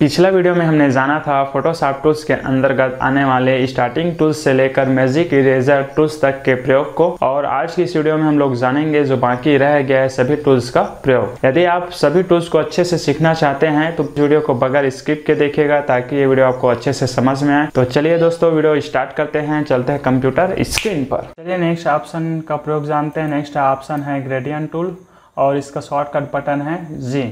पिछला वीडियो में हमने जाना था फोटोशॉप टूल्स के अंतर्गत आने वाले स्टार्टिंग टूल्स से लेकर मैजिक इरेजर टूल्स तक के प्रयोग को और आज की इस वीडियो में हम लोग जानेंगे जो बाकी रह गया है सभी टूल्स का प्रयोग यदि आप सभी टूल्स को अच्छे से सीखना चाहते हैं तो वीडियो को बगैर स्किप के देखेगा ताकि ये वीडियो आपको अच्छे से समझ में आए तो चलिए दोस्तों वीडियो स्टार्ट करते हैं चलते हैं कंप्यूटर स्क्रीन पर चलिए नेक्स्ट ऑप्शन का प्रयोग जानते हैं नेक्स्ट ऑप्शन है ग्रेडियन टूल और इसका शॉर्टकट बटन है जी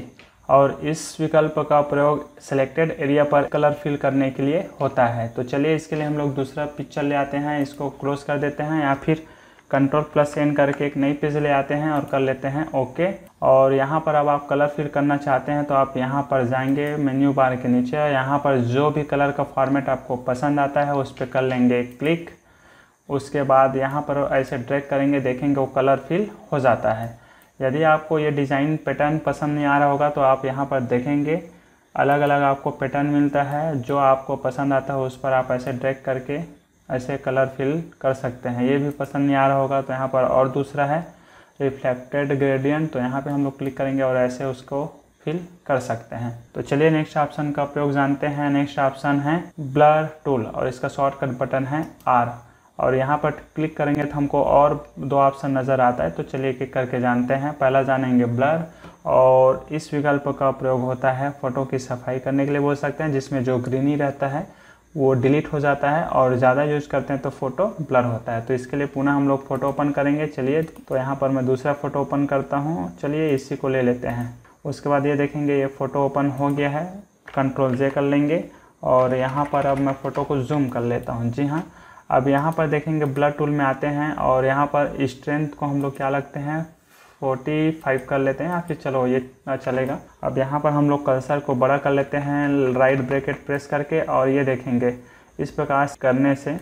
और इस विकल्प का प्रयोग सेलेक्टेड एरिया पर कलर फिल करने के लिए होता है तो चलिए इसके लिए हम लोग दूसरा पिक्चर ले आते हैं इसको क्लोज कर देते हैं या फिर कंट्रोल प्लस एन करके एक नई पेज ले आते हैं और कर लेते हैं ओके और यहाँ पर अब आप कलर फिल करना चाहते हैं तो आप यहाँ पर जाएंगे मेन्यू बार के नीचे यहाँ पर जो भी कलर का फॉर्मेट आपको पसंद आता है उस पर कर लेंगे क्लिक उसके बाद यहाँ पर ऐसे ड्रैग करेंगे देखेंगे वो कलर फिल हो जाता है यदि आपको ये डिज़ाइन पैटर्न पसंद नहीं आ रहा होगा तो आप यहाँ पर देखेंगे अलग अलग आपको पैटर्न मिलता है जो आपको पसंद आता है उस पर आप ऐसे ड्रैग करके ऐसे कलर फिल कर सकते हैं ये भी पसंद नहीं आ रहा होगा तो यहाँ पर और दूसरा है रिफ्लेक्टेड ग्रेडियंट तो यहाँ पे हम लोग क्लिक करेंगे और ऐसे उसको फिल कर सकते हैं तो चलिए नेक्स्ट ऑप्शन का प्रयोग जानते हैं नेक्स्ट ऑप्शन है ब्लर टूल और इसका शॉर्टकट बटन है आर और यहाँ पर क्लिक करेंगे तो हमको और दो ऑप्शन नज़र आता है तो चलिए एक करके जानते हैं पहला जानेंगे ब्लर और इस विकल्प का प्रयोग होता है फ़ोटो की सफाई करने के लिए बोल सकते हैं जिसमें जो ग्रीनी रहता है वो डिलीट हो जाता है और ज़्यादा यूज करते हैं तो फ़ोटो ब्लर होता है तो इसके लिए पुनः हम लोग फ़ोटो ओपन करेंगे चलिए तो यहाँ पर मैं दूसरा फ़ोटो ओपन करता हूँ चलिए इसी को ले लेते हैं उसके बाद ये देखेंगे ये फ़ोटो ओपन हो गया है कंट्रोल जे कर लेंगे और यहाँ पर अब मैं फ़ोटो को जूम कर लेता हूँ जी हाँ अब यहाँ पर देखेंगे ब्लड टूल में आते हैं और यहाँ पर स्ट्रेंथ को हम लोग क्या लगते हैं फोर्टी फाइव कर लेते हैं या फिर चलो ये चलेगा अब यहाँ पर हम लोग कल्सर को बड़ा कर लेते हैं राइट ब्रेकेट प्रेस करके और ये देखेंगे इस प्रकार करने से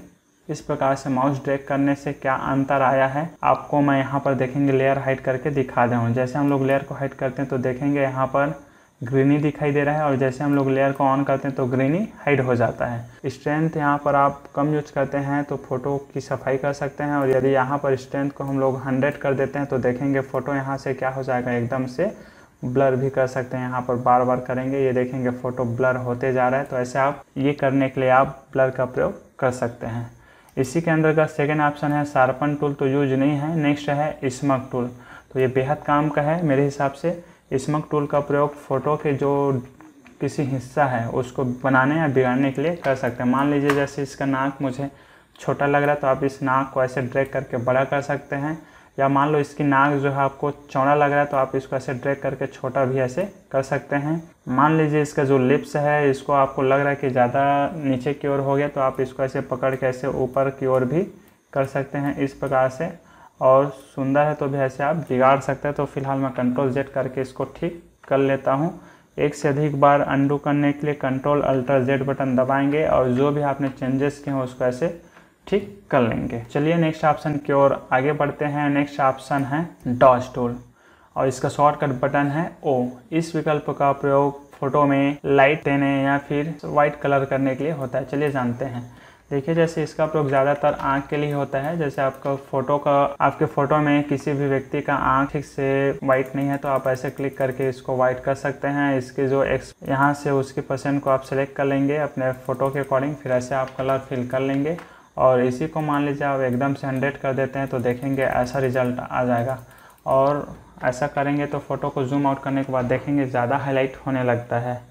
इस प्रकार से माउस ड्रैग करने से क्या अंतर आया है आपको मैं यहाँ पर देखेंगे लेयर हाइट करके दिखा दूँ जैसे हम लोग लेयर को हाइट करते हैं तो देखेंगे यहाँ पर ग्रीनी दिखाई दे रहा है और जैसे हम लोग लेयर को ऑन करते हैं तो ग्रीनी हाइड हो जाता है स्ट्रेंथ यहाँ पर आप कम यूज करते हैं तो फ़ोटो की सफाई कर सकते हैं और यदि यहाँ पर स्ट्रेंथ को हम लोग हंड्रेड कर देते हैं तो देखेंगे फ़ोटो यहाँ से क्या हो जाएगा एकदम से ब्लर भी कर सकते हैं यहाँ पर बार बार करेंगे ये देखेंगे फ़ोटो ब्लर होते जा रहा है तो ऐसे आप ये करने के लिए आप ब्लर का प्रयोग कर सकते हैं इसी के अंदर का सेकेंड ऑप्शन है सार्पन टूल तो यूज नहीं है नेक्स्ट है स्मक टूल तो ये बेहद काम का है मेरे हिसाब से स्मक टूल का प्रयोग फ़ोटो के जो किसी हिस्सा है उसको बनाने या बिगाड़ने के लिए कर सकते हैं मान लीजिए जैसे इसका नाक मुझे छोटा लग रहा है तो आप इस नाक को ऐसे ड्रैग करके बड़ा कर सकते हैं या मान लो इसकी नाक जो है आपको चौड़ा लग रहा है तो आप इसको ऐसे ड्रैग करके छोटा भी ऐसे कर सकते हैं मान लीजिए इसका जो लिप्स है इसको आपको लग रहा है कि ज़्यादा नीचे की ओर हो गया तो आप इसको ऐसे पकड़ के ऐसे ऊपर की ओर भी कर सकते हैं इस प्रकार से और सुंदर है तो भी ऐसे आप बिगाड़ सकते हैं तो फिलहाल मैं कंट्रोल जेड करके इसको ठीक कर लेता हूँ एक से अधिक बार अंडू करने के लिए कंट्रोल अल्ट्रा जेड बटन दबाएंगे और जो भी आपने चेंजेस किए हैं उसको ऐसे ठीक कर लेंगे चलिए नेक्स्ट ऑप्शन की ओर आगे बढ़ते हैं नेक्स्ट ऑप्शन है डॉज टूल और इसका शॉर्टकट बटन है ओ इस विकल्प का प्रयोग फोटो में लाइट देने या फिर वाइट कलर करने के लिए होता है चलिए जानते हैं देखिए जैसे इसका प्रयोग ज़्यादातर आँख के लिए होता है जैसे आपका फ़ोटो का आपके फ़ोटो में किसी भी व्यक्ति का आँख ठीक से वाइट नहीं है तो आप ऐसे क्लिक करके इसको वाइट कर सकते हैं इसके जो एक्स यहाँ से उसके पसंद को आप सेलेक्ट कर लेंगे अपने फ़ोटो के अकॉर्डिंग फिर ऐसे आप कलर फिल कर लेंगे और इसी को मान लीजिए आप एकदम से हंड्रेड कर देते हैं तो देखेंगे ऐसा रिजल्ट आ जाएगा और ऐसा करेंगे तो फ़ोटो को जूम आउट करने के बाद देखेंगे ज़्यादा हाईलाइट होने लगता है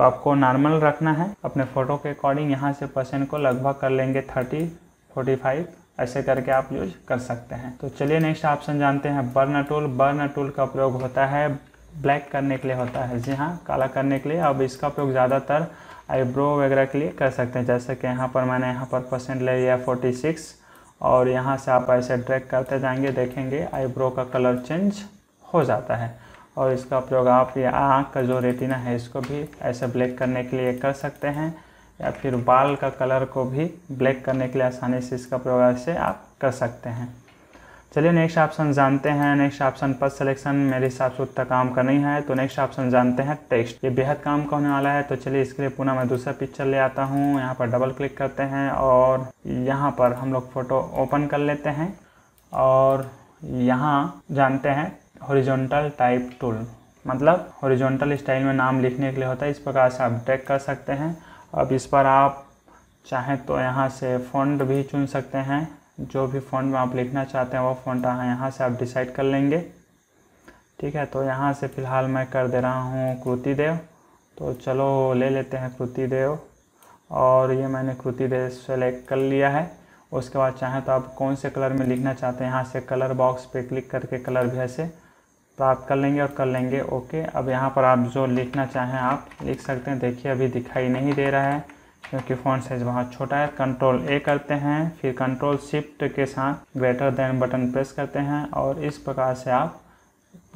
तो आपको नॉर्मल रखना है अपने फ़ोटो के अकॉर्डिंग यहाँ से पर्सेंट को लगभग कर लेंगे थर्टी फोर्टी फाइव ऐसे करके आप यूज कर सकते हैं तो चलिए नेक्स्ट ऑप्शन जानते हैं बर्न टूल बर्न टूल का प्रयोग होता है ब्लैक करने के लिए होता है जी हाँ काला करने के लिए अब इसका प्रयोग ज़्यादातर आईब्रो वगैरह के लिए कर सकते हैं जैसे कि यहाँ पर मैंने यहाँ पर परसेंट ले लिया फोर्टी सिक्स और यहाँ से आप ऐसे ड्रैग करते जाएंगे देखेंगे आईब्रो का कलर चेंज हो जाता है और इसका प्रयोग आप ये आँख का जो रेटिना है इसको भी ऐसे ब्लैक करने के लिए कर सकते हैं या फिर बाल का कलर को भी ब्लैक करने के लिए आसानी से इसका प्रयोग ऐसे आप कर सकते हैं चलिए नेक्स्ट ऑप्शन जानते हैं नेक्स्ट ऑप्शन पद सिलेक्शन मेरे हिसाब से उतना काम का नहीं है तो नेक्स्ट ऑप्शन जानते हैं टेक्स्ट ये बेहद काम का होने वाला है तो चलिए इसके लिए पुनः मैं दूसरा पिक्चर ले आता हूँ यहाँ पर डबल क्लिक करते हैं और यहाँ पर हम लोग फ़ोटो ओपन कर लेते हैं और यहाँ जानते हैं हॉरिजॉन्टल टाइप टूल मतलब हॉरिजॉन्टल स्टाइल में नाम लिखने के लिए होता है इस प्रकार से आप ड्रैग कर सकते हैं अब इस पर आप चाहें तो यहाँ से फ़ॉन्ट भी चुन सकते हैं जो भी फ़ॉन्ट में आप लिखना चाहते हैं वो फ़ॉन्ट यहाँ से आप डिसाइड कर लेंगे ठीक है तो यहाँ से फ़िलहाल मैं कर दे रहा हूँ कृति देव तो चलो ले लेते हैं कृति देव और ये मैंने कृति देव सेलेक्ट कर लिया है उसके बाद चाहें तो आप कौन से कलर में लिखना चाहते हैं यहाँ से कलर बॉक्स पे क्लिक करके कलर भी ऐसे तो आप कर लेंगे और कर लेंगे ओके अब यहाँ पर आप जो लिखना चाहें आप लिख सकते हैं देखिए अभी दिखाई नहीं दे रहा है क्योंकि फ़ॉन्ट साइज़ बहुत छोटा है कंट्रोल ए करते हैं फिर कंट्रोल शिफ्ट के साथ ग्रेटर देन बटन प्रेस करते हैं और इस प्रकार से आप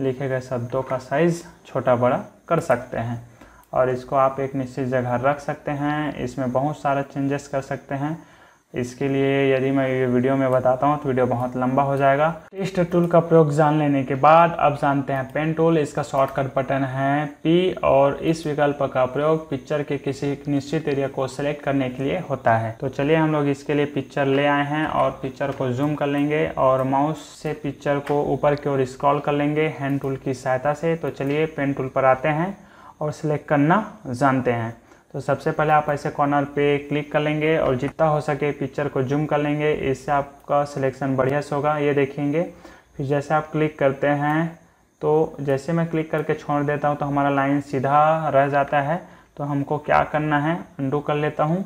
लिखे गए शब्दों का साइज़ छोटा बड़ा कर सकते हैं और इसको आप एक निश्चित जगह रख सकते हैं इसमें बहुत सारा चेंजेस कर सकते हैं इसके लिए यदि मैं ये वीडियो में बताता हूँ तो वीडियो बहुत लंबा हो जाएगा टेस्ट टूल का प्रयोग जान लेने के बाद अब जानते हैं पेन टूल इसका शॉर्टकट बटन है पी और इस विकल्प का प्रयोग पिक्चर के किसी निश्चित एरिया को सिलेक्ट करने के लिए होता है तो चलिए हम लोग इसके लिए पिक्चर ले आए हैं और पिक्चर को जूम कर लेंगे और माउस से पिक्चर को ऊपर की ओर स्क्रॉल कर लेंगे हैंड टूल की सहायता से तो चलिए पेन टूल पर आते हैं और सिलेक्ट करना जानते हैं तो सबसे पहले आप ऐसे कॉर्नर पे क्लिक कर लेंगे और जितना हो सके पिक्चर को जूम कर लेंगे इससे आपका सिलेक्शन बढ़िया से होगा ये देखेंगे फिर जैसे आप क्लिक करते हैं तो जैसे मैं क्लिक करके छोड़ देता हूँ तो हमारा लाइन सीधा रह जाता है तो हमको क्या करना है अंडू कर लेता हूँ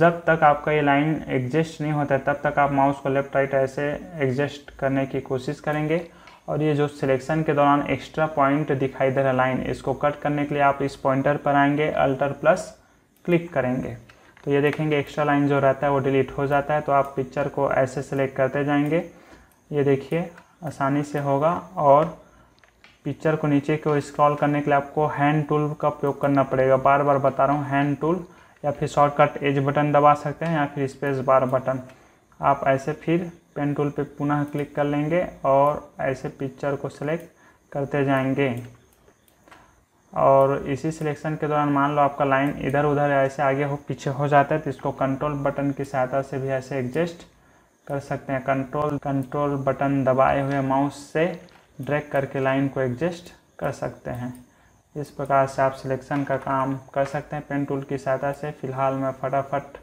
जब तक आपका ये लाइन एडजस्ट नहीं होता तब तक आप माउस को लेफ्ट राइट ऐसे एडजस्ट करने की कोशिश करेंगे और ये जो सिलेक्शन के दौरान एक्स्ट्रा पॉइंट दिखाई दे रहा लाइन इसको कट करने के लिए आप इस पॉइंटर पर आएंगे अल्टर प्लस क्लिक करेंगे तो ये देखेंगे एक्स्ट्रा लाइन जो रहता है वो डिलीट हो जाता है तो आप पिक्चर को ऐसे सेलेक्ट करते जाएंगे ये देखिए आसानी से होगा और पिक्चर को नीचे को स्क्रॉल करने के लिए आपको हैंड टूल का प्रयोग करना पड़ेगा बार बार बता रहा हूँ हैंड टूल या फिर शॉर्टकट एज बटन दबा सकते हैं या फिर स्पेस बार बटन आप ऐसे फिर पेन टूल पे पुनः क्लिक कर लेंगे और ऐसे पिक्चर को सिलेक्ट करते जाएंगे और इसी सिलेक्शन के दौरान मान लो आपका लाइन इधर उधर ऐसे आगे हो पीछे हो जाता है तो इसको कंट्रोल बटन की सहायता से भी ऐसे एडजस्ट कर सकते हैं कंट्रोल कंट्रोल बटन दबाए हुए माउस से ड्रैग करके लाइन को एडजस्ट कर सकते हैं इस प्रकार से आप सिलेक्शन का काम कर सकते हैं पेन टूल की सहायता से फ़िलहाल मैं फटाफट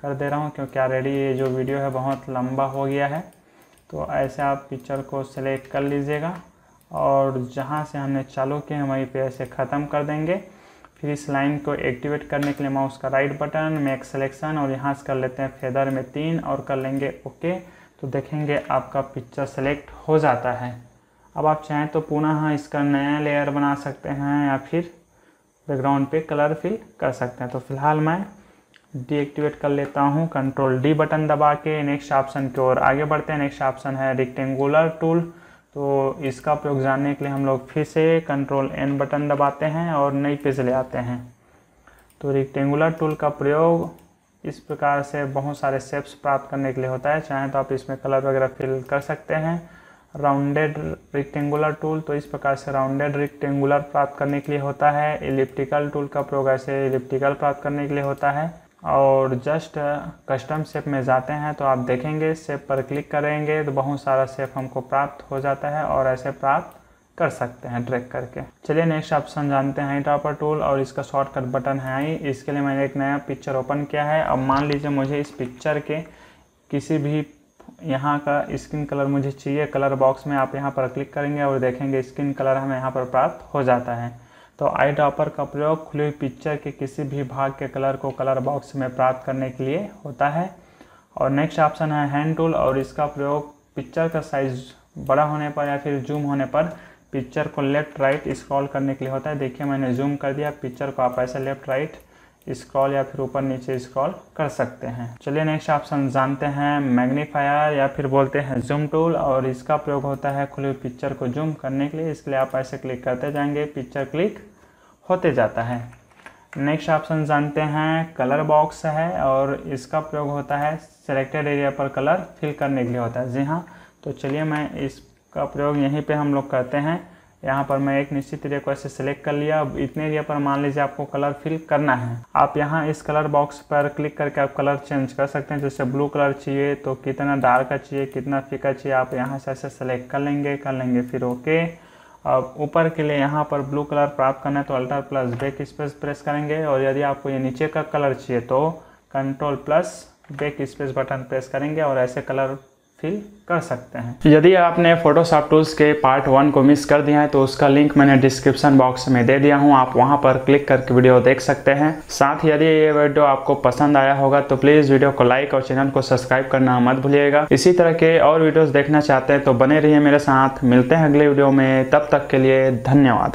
कर दे रहा हूँ क्योंकि ऑलरेडी ये जो वीडियो है बहुत लंबा हो गया है तो ऐसे आप पिक्चर को सेलेक्ट कर लीजिएगा और जहाँ से हमने चालू किए हैं वहीं पे ऐसे ख़त्म कर देंगे फिर इस लाइन को एक्टिवेट करने के लिए माउस का राइट बटन मैक सिलेक्शन और यहाँ से कर लेते हैं फेदर में तीन और कर लेंगे ओके तो देखेंगे आपका पिक्चर सेलेक्ट हो जाता है अब आप चाहें तो पुनः इसका नया लेयर बना सकते हैं या फिर बैकग्राउंड पे कलर फिल कर सकते हैं तो फिलहाल मैं डीएक्टिवेट कर लेता हूँ कंट्रोल डी बटन दबा के नेक्स्ट ऑप्शन की ओर आगे बढ़ते हैं नेक्स्ट ऑप्शन है रिक्टेंगुलर टूल तो इसका प्रयोग जानने के लिए हम लोग फिर से कंट्रोल एन बटन दबाते हैं और नई पेज ले आते हैं तो रिक्टेंगुलर टूल का प्रयोग इस प्रकार से बहुत सारे शेप्स प्राप्त करने के लिए होता है चाहें तो आप इसमें कलर वगैरह फिल कर सकते हैं राउंडेड रिक्टेंगुलर टूल तो इस प्रकार से राउंडेड रिक्टेंगुलर प्राप्त करने के लिए होता है इलिप्टिकल टूल का प्रयोग ऐसे इलिप्टिकल प्राप्त करने के लिए होता है और जस्ट कस्टम सेप में जाते हैं तो आप देखेंगे सेप पर क्लिक करेंगे तो बहुत सारा सेप हमको प्राप्त हो जाता है और ऐसे प्राप्त कर सकते हैं ट्रैक करके चलिए नेक्स्ट ऑप्शन जानते हैं टॉपर टूल और इसका शॉर्टकट बटन है ही इसके लिए मैंने एक नया पिक्चर ओपन किया है अब मान लीजिए मुझे इस पिक्चर के किसी भी यहाँ का स्किन कलर मुझे चाहिए कलर बॉक्स में आप यहाँ पर क्लिक करेंगे और देखेंगे स्किन कलर हमें यहाँ पर प्राप्त हो जाता है तो आई ड्रॉपर का प्रयोग खुली हुई पिक्चर के किसी भी भाग के कलर को कलर बॉक्स में प्राप्त करने के लिए होता है और नेक्स्ट ऑप्शन है हैंड टूल और इसका प्रयोग पिक्चर का साइज बड़ा होने पर या फिर जूम होने पर पिक्चर को लेफ़्ट राइट स्क्रॉल करने के लिए होता है देखिए मैंने जूम कर दिया पिक्चर को आप ऐसे लेफ़्ट राइट स्क्रॉल या फिर ऊपर नीचे स्क्रॉल कर सकते हैं चलिए नेक्स्ट ऑप्शन जानते हैं मैग्नीफायर या फिर बोलते हैं जूम टूल और इसका प्रयोग होता है खुली पिक्चर को जूम करने के लिए इसके लिए आप ऐसे क्लिक करते जाएंगे पिक्चर क्लिक होते जाता है नेक्स्ट ऑप्शन जानते हैं कलर बॉक्स है और इसका प्रयोग होता है सेलेक्टेड एरिया पर कलर फिल करने के लिए होता है जी हाँ तो चलिए मैं इसका प्रयोग यहीं पर हम लोग करते हैं यहाँ पर मैं एक निश्चित एरिया को ऐसे सेलेक्ट कर लिया अब इतने एरिया पर मान लीजिए आपको कलर फिल करना है आप यहाँ इस कलर बॉक्स पर क्लिक करके आप कलर चेंज कर सकते हैं जैसे ब्लू कलर चाहिए तो कितना डार्क चाहिए कितना फीका चाहिए आप यहाँ से ऐसे सेलेक्ट कर लेंगे कर लेंगे फिर ओके अब ऊपर के लिए यहाँ पर ब्लू कलर प्राप्त करना है तो alt plus backspace press करेंगे और यदि आपको ये नीचे का कलर चाहिए तो control plus backspace button press करेंगे और ऐसे कलर फिल कर सकते हैं यदि आपने फोटोशॉप टूल्स के पार्ट वन को मिस कर दिया है तो उसका लिंक मैंने डिस्क्रिप्शन बॉक्स में दे दिया हूँ आप वहाँ पर क्लिक करके वीडियो देख सकते हैं साथ ही यदि ये वीडियो आपको पसंद आया होगा तो प्लीज़ वीडियो को लाइक और चैनल को सब्सक्राइब करना मत भूलिएगा इसी तरह के और वीडियोज़ देखना चाहते हैं तो बने रहिए मेरे साथ मिलते हैं अगले वीडियो में तब तक के लिए धन्यवाद